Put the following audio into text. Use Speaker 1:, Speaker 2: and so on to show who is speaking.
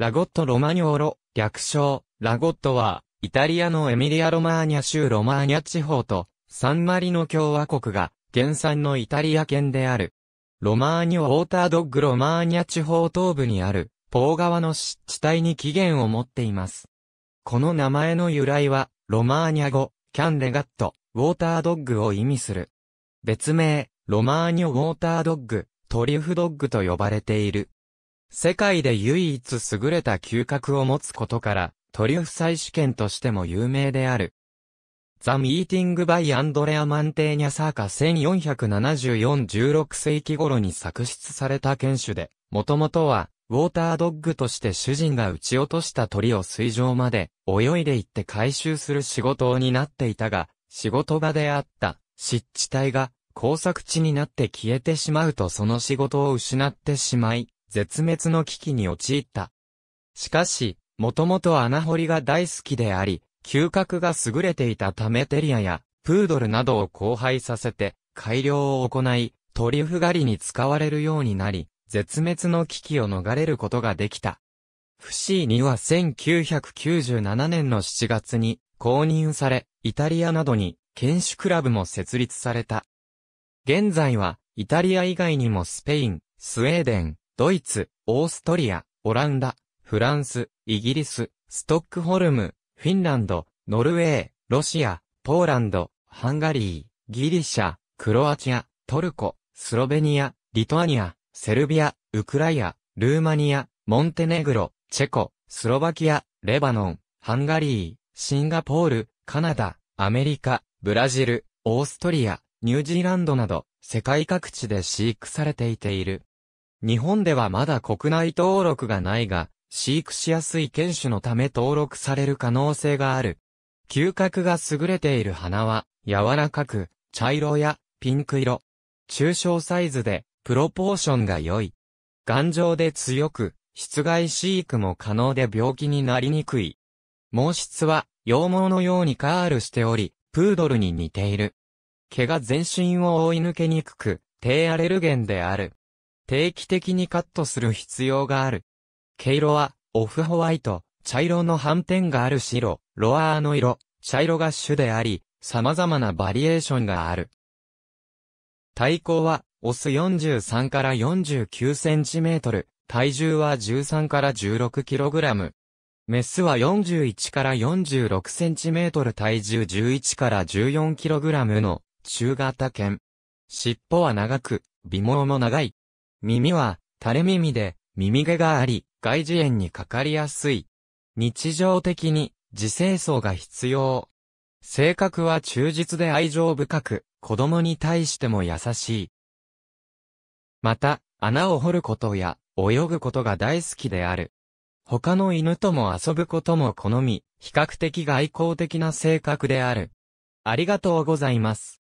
Speaker 1: ラゴット・ロマニョーロ、略称、ラゴットは、イタリアのエミリア・ロマーニャ州ロマーニャ地方と、サンマリノ共和国が、原産のイタリア圏である。ロマーニョ・ウォータードッグ・ロマーニャ地方東部にある、ポー川の湿地帯に起源を持っています。この名前の由来は、ロマーニャ語、キャンレガット、ウォータードッグを意味する。別名、ロマーニョ・ウォータードッグ、トリュフドッグと呼ばれている。世界で唯一優れた嗅覚を持つことから、トリュフ採取権としても有名である。ザ・ミーティング・バイ・アンドレア・マンテーニャ・サーカ1474-16世紀頃に作出された犬種で、もともとは、ウォータードッグとして主人が撃ち落とした鳥を水上まで泳いで行って回収する仕事を担っていたが、仕事場であった湿地帯が工作地になって消えてしまうとその仕事を失ってしまい、絶滅の危機に陥った。しかし、もともと穴掘りが大好きであり、嗅覚が優れていたためテリアやプードルなどを交配させて改良を行い、トリュフ狩りに使われるようになり、絶滅の危機を逃れることができた。フシーには1997年の7月に公認され、イタリアなどに犬種クラブも設立された。現在は、イタリア以外にもスペイン、スウェーデン、ドイツ、オーストリア、オランダ、フランス、イギリス、ストックホルム、フィンランド、ノルウェー、ロシア、ポーランド、ハンガリー、ギリシャ、クロアチア、トルコ、スロベニア、リトアニア、セルビア、ウクライア、ルーマニア、モンテネグロ、チェコ、スロバキア、レバノン、ハンガリー、シンガポール、カナダ、アメリカ、ブラジル、オーストリア、ニュージーランドなど、世界各地で飼育されていている。日本ではまだ国内登録がないが、飼育しやすい犬種のため登録される可能性がある。嗅覚が優れている花は、柔らかく、茶色やピンク色。中小サイズで、プロポーションが良い。頑丈で強く、室外飼育も可能で病気になりにくい。毛質は、羊毛のようにカールしており、プードルに似ている。毛が全身を追い抜けにくく、低アレルゲンである。定期的にカットする必要がある。毛色は、オフホワイト、茶色の斑点がある白、ロアーの色、茶色が主であり、様々なバリエーションがある。体高は、オス43から49センチメートル、体重は13から16キログラム。メスは41から46センチメートル体重11から14キログラムの中型犬。尻尾は長く、尾毛も長い。耳は垂れ耳で耳毛があり、外耳炎にかかりやすい。日常的に自生層が必要。性格は忠実で愛情深く、子供に対しても優しい。また、穴を掘ることや泳ぐことが大好きである。他の犬とも遊ぶことも好み、比較的外交的な性格である。ありがとうございます。